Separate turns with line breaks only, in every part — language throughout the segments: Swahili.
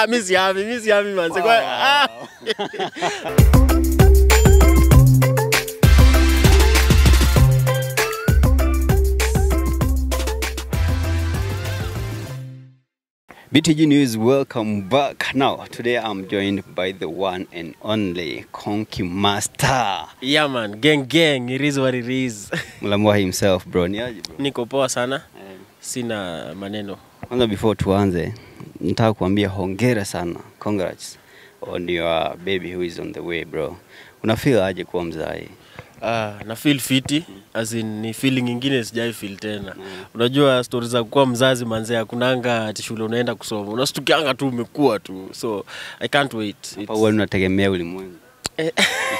ah, mi siami, mi siami manze. Wow. Ah.
BTG News, welcome back. Now, today I'm joined by the one and only Conky Master. Yeah man, gang gang, it is what it is. Mlamwa himself bro, Niko
poa sana. Eh. Sina maneno.
before tuanze, nataka kuambia hongera sana, congrats on oh, your baby who is on the way bro. Unafeel aje kuwa mzai? Uh, na feel fiti as in ni feeling nyingine sijai feel
tena mm. Unajua stori za kuwa mzazi manze, hakunanga ati shule unaenda kusoma, unastukianga tu umekuwa tu, so I can't wait.
unategemea ulimwengu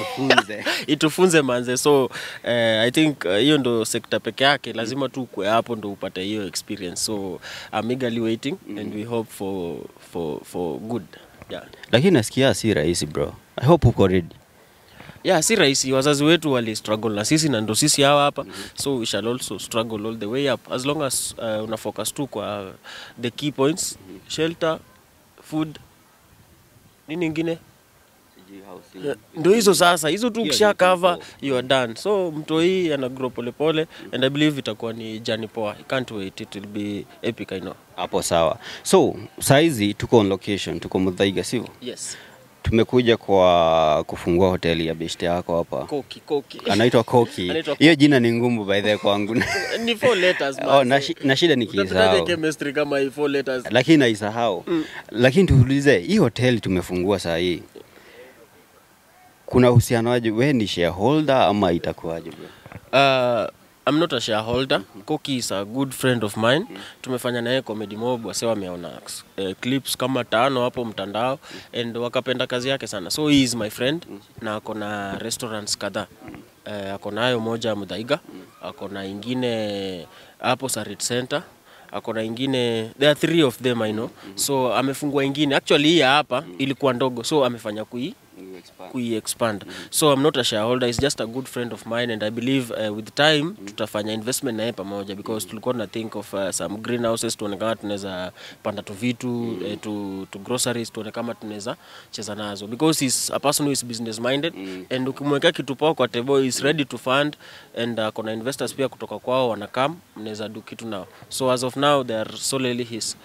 itufunze itufunze manze so uh, i think eh, hiyo uh, ndo sekta peke yake lazima tu kwe hapo ndo upate hiyo experience so I'm eagerly waiting mm -hmm. and we hope for,
for, for good yeah. lakini nasikia si rahisi bro i hope uko ready
yeah, si rahisi. Wazazi wetu wali struggle na sisi na ndo sisi hawa hapa mm -hmm. so we shall also struggle all the way up as long as uh, una focus tu kwa the key points mm -hmm. shelter, food, nini ingine Eh, ndio hizo sasa, hizo tu ukisha cover you are done. So mto hii ana grow pole pole and I believe itakuwa ni jani poa. I can't wait, it will be epic I know.
Hapo sawa. So saizi tuko on location, tuko mudhaiga sivyo? Yes tumekuja kwa kufungua hoteli ya beshte yako hapa.
Koki, Koki. Anaitwa
Koki. Hiyo jina ni ngumu by the kwangu.
ni four letters
oh, man. Oh, na, na shida nikisahau.
chemistry kama hii four letters.
Lakini naisahau. Mm. Lakini tuulize, hii hoteli tumefungua saa hii kuna uhusiano waje wewe ni shareholder ama itakuwaje?
Uh, I'm not a shareholder. Mm-hmm. Koki is a good friend of mine. Mm-hmm. Tumefanya naye comedy mob, wase wameona eh, clips kama tano hapo mtandao mm-hmm. and wakapenda kazi yake sana. So he is my friend na ako na restaurants kadhaa. Eh, ako nayo moja Mudhaiga, ako na ingine hapo Sarit Center ako na ingine there are three of them I know. So amefungua ingine actually hii hapa ilikuwa ndogo so amefanya kui kuiexpand mm -hmm. so i'm not a shareholder is just a good friend of mine and i believe uh, with time mm -hmm. tutafanya investment naye pamoja because mm -hmm. tulikuwa tuna think of uh, some greenhouses tuone kama tunaweza panda tu vitu mm -hmm. uh, eh, to, groceries tuone kama tunaweza cheza nazo because is a person who is business minded mm -hmm. and ukimwekea kitu pao kwa table is ready to fund and uh, kuna investors pia kutoka kwao wanakam mnaweza do kitu nao so as of now they are solely his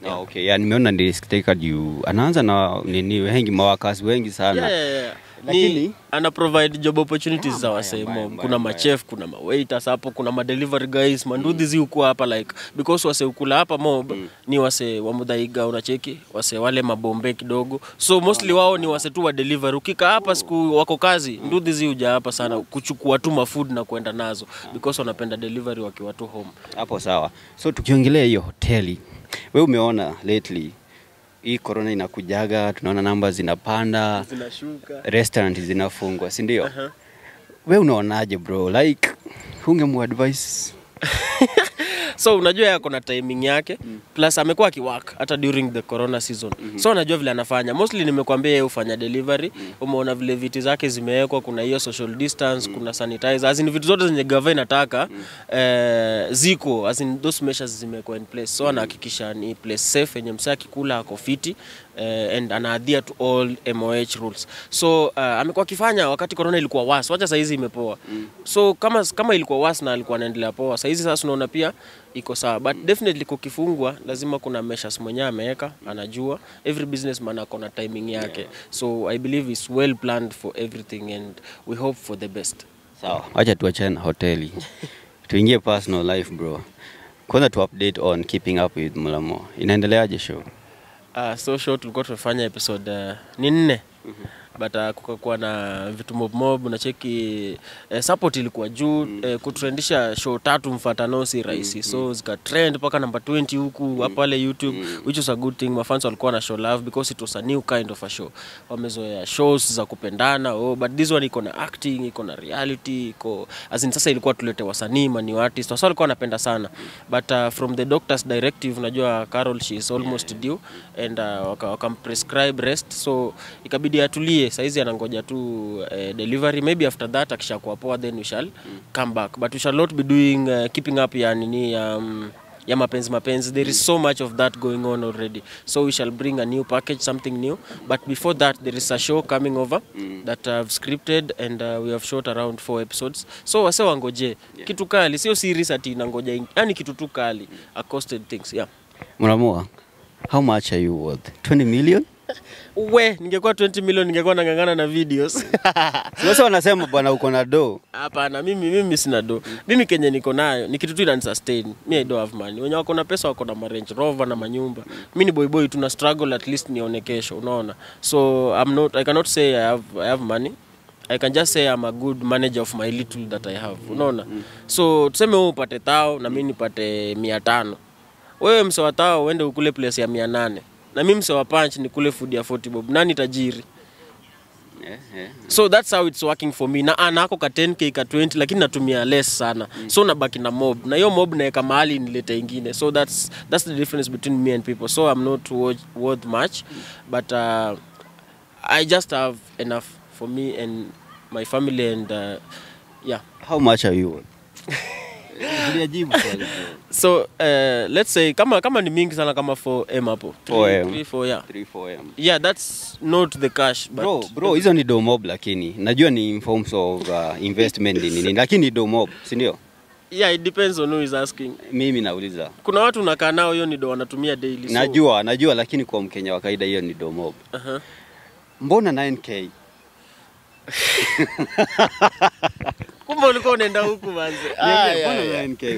Yeah. Okay, yeah,
nimeona ndisikiteka juu anaanza na nini, wengi mawakasi wengi sana. Yeah,
yeah, yeah lakini ana provide job opportunities za ah, wasemo kuna machef kuna mawaiters hapo kuna madelivery guys manduthi mm. ziuku hapa like because wase ukula hapa mob mm. ni wase wa mudhaiga unacheki wase wale mabombe kidogo so mostly wao ni wase tu wa delivery ukika hapa oh. siku wako kazi mm. nduthi ziuja hapa sana mm. kuchukua tu mafood na kuenda nazo ah. because wanapenda delivery wakiwa tu
home hapo sawa so tukiongelea hiyo hoteli wewe umeona lately hii corona inakujaga, tunaona namba zinapanda, zinashuka, restaurant zinafungwa, si ndio? uh -huh. We unaonaje bro, like advice
so unajua yako na timing yake mm. plus amekuwa akiwork hata during the corona season mm -hmm. so unajua vile anafanya mostly nimekuambia yeye ufanya delivery mm. umeona vile viti zake zimewekwa kuna hiyo social distance mm. kuna sanitizer azin vitu zote zenye gava inataka mm. eh, ziko azin those measures zimekuwa in place so mm. anahakikisha ni place safe yenye msaki kula ako fiti uh, and anaadhia to all MOH rules. So uh, amekuwa akifanya wakati corona ilikuwa worse, wacha saizi imepoa. Mm. So kama kama ilikuwa worse na alikuwa anaendelea poa, saizi sasa unaona pia iko sawa, but mm. definitely kukifungwa lazima kuna measures mwenyewe ameweka, anajua every businessman ako na timing yake. Yeah. So I believe is well planned for everything and we hope for the best.
Sawa, so, acha tuachane hoteli tuingie personal life bro. Kwanza tu update on keeping up with Mulamo, inaendeleaje show?
uh, so show tulikuwa tumefanya episode uh, ni nne mm -hmm but uh, kukakuwa na vitu mob mob na cheki eh, support ilikuwa juu mm. eh, kutrendisha show tatu mfatano si rahisi mm so mm. zika trend mpaka namba 20 huku mm. -hmm. pale YouTube mm. which is a good thing mafans walikuwa na show love because it was a new kind of a show wamezoea shows za kupendana oh, but this one iko na acting iko na reality iko as in sasa ilikuwa tulete wasanii mani artist wasa walikuwa wanapenda sana but uh, from the doctor's directive unajua Carol she is almost yeah. due and uh, wakam waka prescribe rest so ikabidi atulie saizi anangoja tu eh, delivery maybe after that akishakuwa poa then we shall mm. come back but we shall not be doing uh, keeping up ya nini ya, um, ya mapenzi mapenzi there is so much of that going on already so we shall bring a new package something new but before that there is a show coming over mm. that i've scripted and uh, we have shot around four episodes so wase wangoje yeah. kitu kali sio series ati nangoja yani kitu tu kali accosted things yeah
mramua how much are you worth 20 million
we, ningekuwa 20 million ningekuwa nang'ang'ana na videos. Sasa wanasema bwana uko na do. Hapana, mimi mimi sina do. Mimi kenye niko nayo, ni kitu tu ina sustain. Me I don't have money. Wenye wako na pesa wako na marange Rover na manyumba. Mimi ni boy boy tuna struggle at least nione kesho, unaona. So I'm not I cannot say I have I have money. I can just say I'm a good manager of my little that I have. Mm, unaona? Mm. So tuseme wewe upate tao na mimi nipate 500. Wewe msawatao uende ukule place ya 800 na mimi punch ni kule food ya 40 bob, nani tajiri? Yeah, yeah, so that's how it's working for me na anako ka 10k ka 20 lakini natumia less sana mm. so nabaki na mob na hiyo mob naeka mahali nilete ingine so that's, that's the difference between me and people so i'm not worth, worth much mm. but uh, i just have enough for me and my family and uh, yeah
how much are you
so uh, let's say kama kama ni mingi sana kama 4m hapo 3 yeah. 4m yeah that's not the cash but bro bro
hizo ni domob lakini najua ni forms of uh, investment ni nini lakini ni domob si ndio Yeah, it depends on who is asking. Mimi nauliza.
Kuna watu unakaa nao hiyo ni do wanatumia daily. So.
Najua, najua lakini kwa Mkenya wa kawaida hiyo ni do mob. Uh -huh. Mbona 9k?
kumbe ulikuwa unaenda huku manze.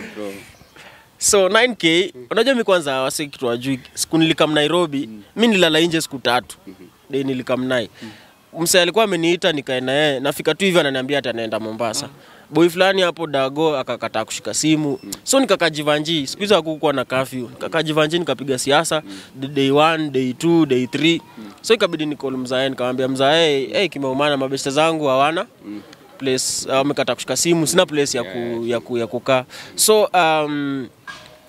So 9k unajua mi kwanza wasi kitu wajui, siku nilikam Nairobi mm. mi nilala nje siku tatu mm -hmm. de nilikam nai mm. msee alikuwa ameniita nikae na yeye, nafika tu hivi ananiambia ati anaenda Mombasa ah boy fulani hapo dago akakataa kushika simu mm. so nikakajivanji siku hizo hakukuwa na kafyu nikakajivanji nikapiga siasa mm. day 1 day 2 day 3 mm. so ikabidi nikol mzae nikamwambia mzae hey, kimeumana mabeshta zangu hawana mm place au amekata kushika simu, sina place ya, ku, ya, ku, ya kukaa so um,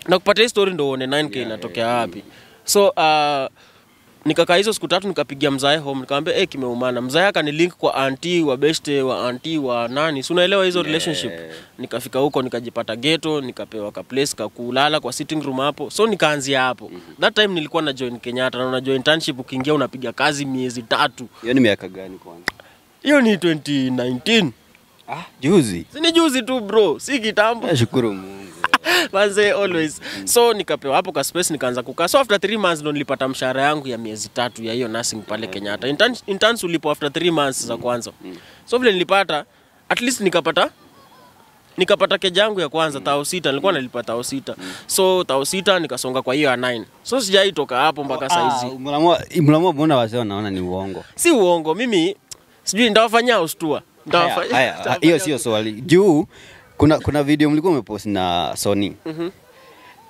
na kupata hii story ndo uone 9k inatokea yeah, wapi so uh, nikakaa hizo siku tatu nikapigia mzae home nikamwambia hey, kimeumana. Mzae akanilink kwa anti wa best wa anti wa nani, si unaelewa hizo yeah. relationship. Nikafika huko nikajipata ghetto, nikapewa ka place ka kulala kwa sitting room hapo, so nikaanzia hapo. mm -hmm. That time nilikuwa na join Kenyatta na join internship ukiingia unapiga kazi miezi tatu. Hiyo ni miaka gani kwanza? Hiyo ni 2019.
Ah, juzi. Si
juzi tu bro, si kitambo.
Nashukuru Mungu.
Manze always. So nikapewa hapo ka space nikaanza kukaa. So after 3 months ndo nilipata mshahara yangu ya miezi tatu ya hiyo nursing pale mm. Kenyatta. Interns, interns ulipo after 3 months za mm. kwanza. Mm. So vile nilipata at least nikapata nikapata keja yangu ya kwanza tao sita nilikuwa nalipa tao sita so tao sita nikasonga kwa hiyo ya 9 so sijai toka hapo mpaka oh, saizi
ah, mlamua mbona wazee wanaona ni uongo
si uongo mimi sijui ndawafanyia ustua
hiyo sio swali juu kuna, kuna video mlikuwa umepost na Sony mm -hmm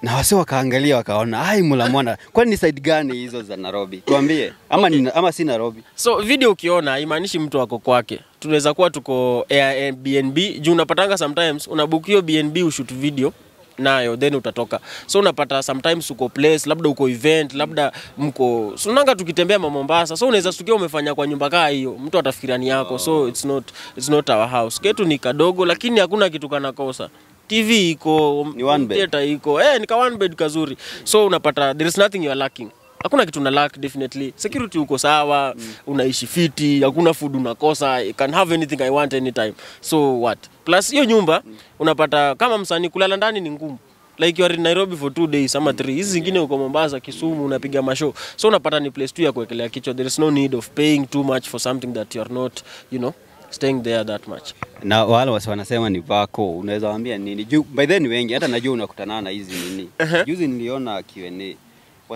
na wase wakaangalia wakaona ai mula eh? mwana kwani ni side gani hizo za Nairobi tuambie ama, okay. ni, ama si Nairobi so video ukiona imaanishi mtu ako kwake tunaweza kuwa
tuko Airbnb juu unapatanga sometimes unabook hiyo BNB ushoot video nayo then utatoka. So unapata sometimes uko place, labda uko event, labda mko sunanga, tukitembea Mombasa, so unaweza stukia umefanya kwa nyumba kaa hiyo, mtu atafikiria ni yako. So it's not, it's not our house. Ketu ni kadogo, lakini hakuna kitu kanakosa. TV iko, theater iko, eh, nika one bed kazuri. So unapata there is nothing you are lacking hakuna kitu na lack definitely. Security uko sawa mm. unaishi fiti, hakuna food unakosa, I can have anything I want anytime. So what? Plus hiyo nyumba mm. unapata kama msanii kulala ndani ni ngumu like you are in Nairobi for two days ama three. Hizi zingine uko Mombasa, Kisumu, unapiga mashow, so unapata ni place tu ya kuwekelea kichwa. There is no need of paying too much for something that you are not you know staying
there that much. Na wale wasi wanasema ni vako, unaweza waambia nini? Juu by then wengi hata najua unakutana na hizi nini. Juzi niliona Q&A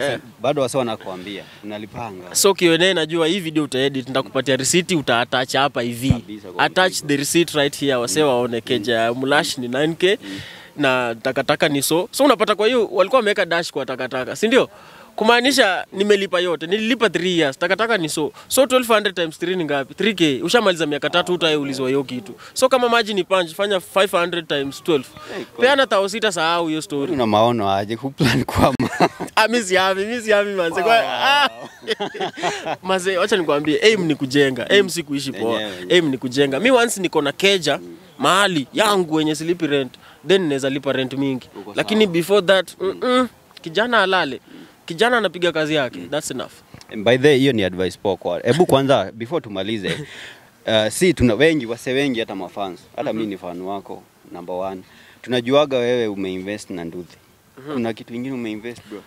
Eh, bado wasa wanakuambia unalipanga. So
Q&A najua hii video utaedit, nitakupatia receipt attach hapa hivi. Attach the receipt right here wase mm. waone mm. keja mlash ni 9k mm. na takataka ni so. So unapata kwa hiyo walikuwa wameweka dash kwa takataka, si ndio? kumaanisha nimelipa yote, nililipa 3 years takataka ni so so 1200 times 3 ni ngapi? 3k. Ushamaliza miaka tatu, utayeulizwa hiyo kitu. So kama maji ni punch, fanya 500 times 12, peana tao sita, sahau hiyo story.
Una maono aje ku plan kwa ma
ah, mimi siami, mimi siami manze kwa ah. Mazee, acha nikwambie, aim ni kujenga, aim si kuishi poa, aim ni kujenga. Mimi once niko na keja mahali yangu wenye silipi rent, then naweza lipa rent mingi, lakini before that mm -mm, kijana alale mm kijana anapiga kazi yake mm. that's enough
by the hiyo ni advice poa kwa hebu kwanza before tumalize uh, si tuna wengi wase wengi hata mafans hata mm -hmm. mi ni fan wako number one tunajuaga wewe umeinvest na nduthi mm -hmm. kuna kitu ingine umeinvest bro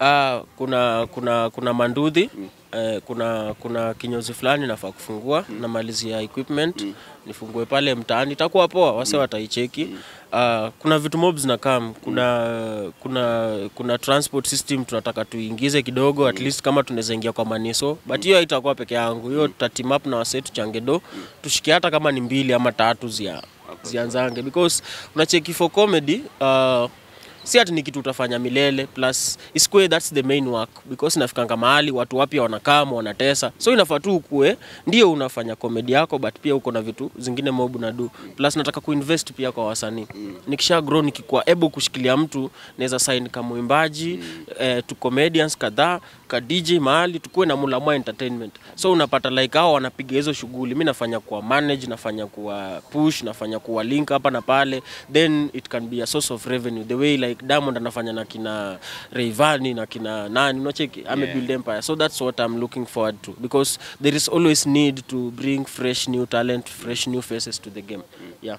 uh, kuna kuna kuna mandudhi mm eh, kuna kuna kinyozi fulani nafaa kufungua mm. ya equipment mm. nifungue pale mtaani itakuwa poa wase mm. wataicheki mm. uh, kuna vitu na kam kuna mm. kuna kuna transport system tunataka tuingize kidogo mm. least kama tunaweza ingia kwa maniso but mm. hiyo mm. itakuwa peke yangu hiyo mm. tutateam up na wase tuchange do mm. tushike hata kama ni mbili ama tatu zia zianzange because unacheki for comedy uh, si hati ni kitu utafanya milele plus isikue that's the main work because inafikanga mahali watu wapya wanakama wanatesa so inafaa tu ukue ndio unafanya komedi yako but pia uko na vitu zingine mobu na du plus nataka kuinvest pia kwa wasanii nikisha grow nikikuwa ebo kushikilia mtu naweza sign ka mwimbaji mm. eh, tu comedians kadhaa ka DJ mahali tukue na mulamwa entertainment so unapata like hao wanapiga hizo shughuli mi nafanya kuwa manage nafanya kuwa push nafanya kuwa link hapa na pale then it can be a source of revenue the way like like Diamond anafanya na kina Rayvanny na kina nani unacheki ame yeah. build empire so that's what I'm looking forward to because there is always need to bring fresh new talent fresh new faces to the game mm. yeah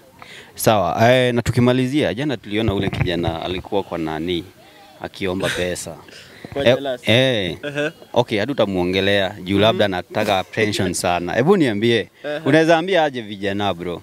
sawa eh, na tukimalizia jana tuliona ule kijana alikuwa kwa nani akiomba pesa Eh, eh, uh -huh. Okay, hatutamuongelea juu labda mm-hmm. nataka pension sana. Hebu niambie, uh -huh. unaweza ambia aje vijana bro?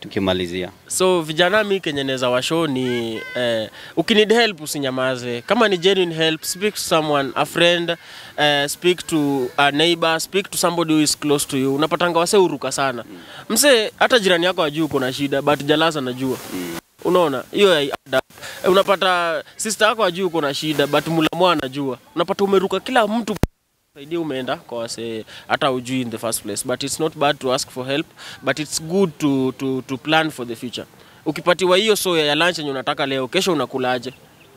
tukimalizia.
So vijana, mimi kenye naweza washow ni eh, ukinid help usinyamaze. Kama ni genuine help, speak to someone, a friend, eh, speak to a neighbor, speak to somebody who is close to you. Unapatanga wase uruka sana mm. Mse hata jirani yako ajui uko na shida, but jalaza najua mm. Unaona hiyo eh, unapata sister yako ajui uko na shida, but mulamwa anajua. Unapata umeruka kila mtu Idea umeenda kwa wase hata ujui in the first place but it's not bad to ask for help but it's good to, to, to plan for the future. Ukipatiwa hiyo soya ya lunch yenye unataka leo, kesho unakulaje?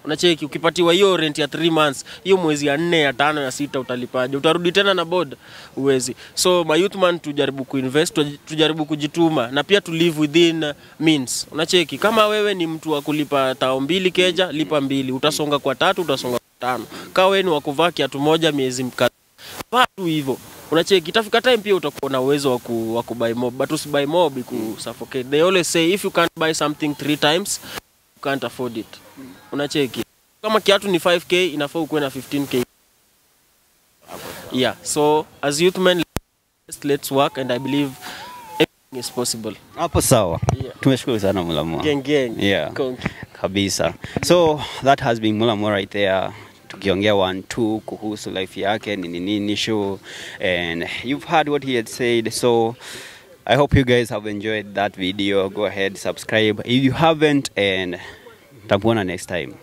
unacheki ukipatiwa hiyo rent ya 3 months hiyo mwezi ya 4 ya 5 ya sita utalipaje utarudi tena na board uwezi so my youth man, tujaribu kuinvest tujaribu kujituma na pia to live within means unacheki kama wewe ni mtu wa kulipa tao mbili keja lipa mbili utasonga kwa tatu utasonga kwa tano wewe ni wa kuvaa kiatu moja miezi mkadhaa paa tu hivyo unacheki, itafika time pia utakuwa na uwezo wa ku, wa ku buy mob, but us buy mob iku mm. suffocate. They always say if you can't buy something three times you can't afford it. Mm. Unacheki, kama kiatu ni 5k inafaa ukuwe na 15k. Yeah, so as youth men let's work and I believe everything is possible.
Hapo sawa. Yeah. Tumeshukuru sana Mulamwa. Geng geng. Yeah. Konki. Kabisa. So that has been Mulamwa right there akiongea one two kuhusu life yake nini nini show and you've heard what he had said so I hope you guys have enjoyed that video. Go ahead, subscribe if you haven't, and takuona next time.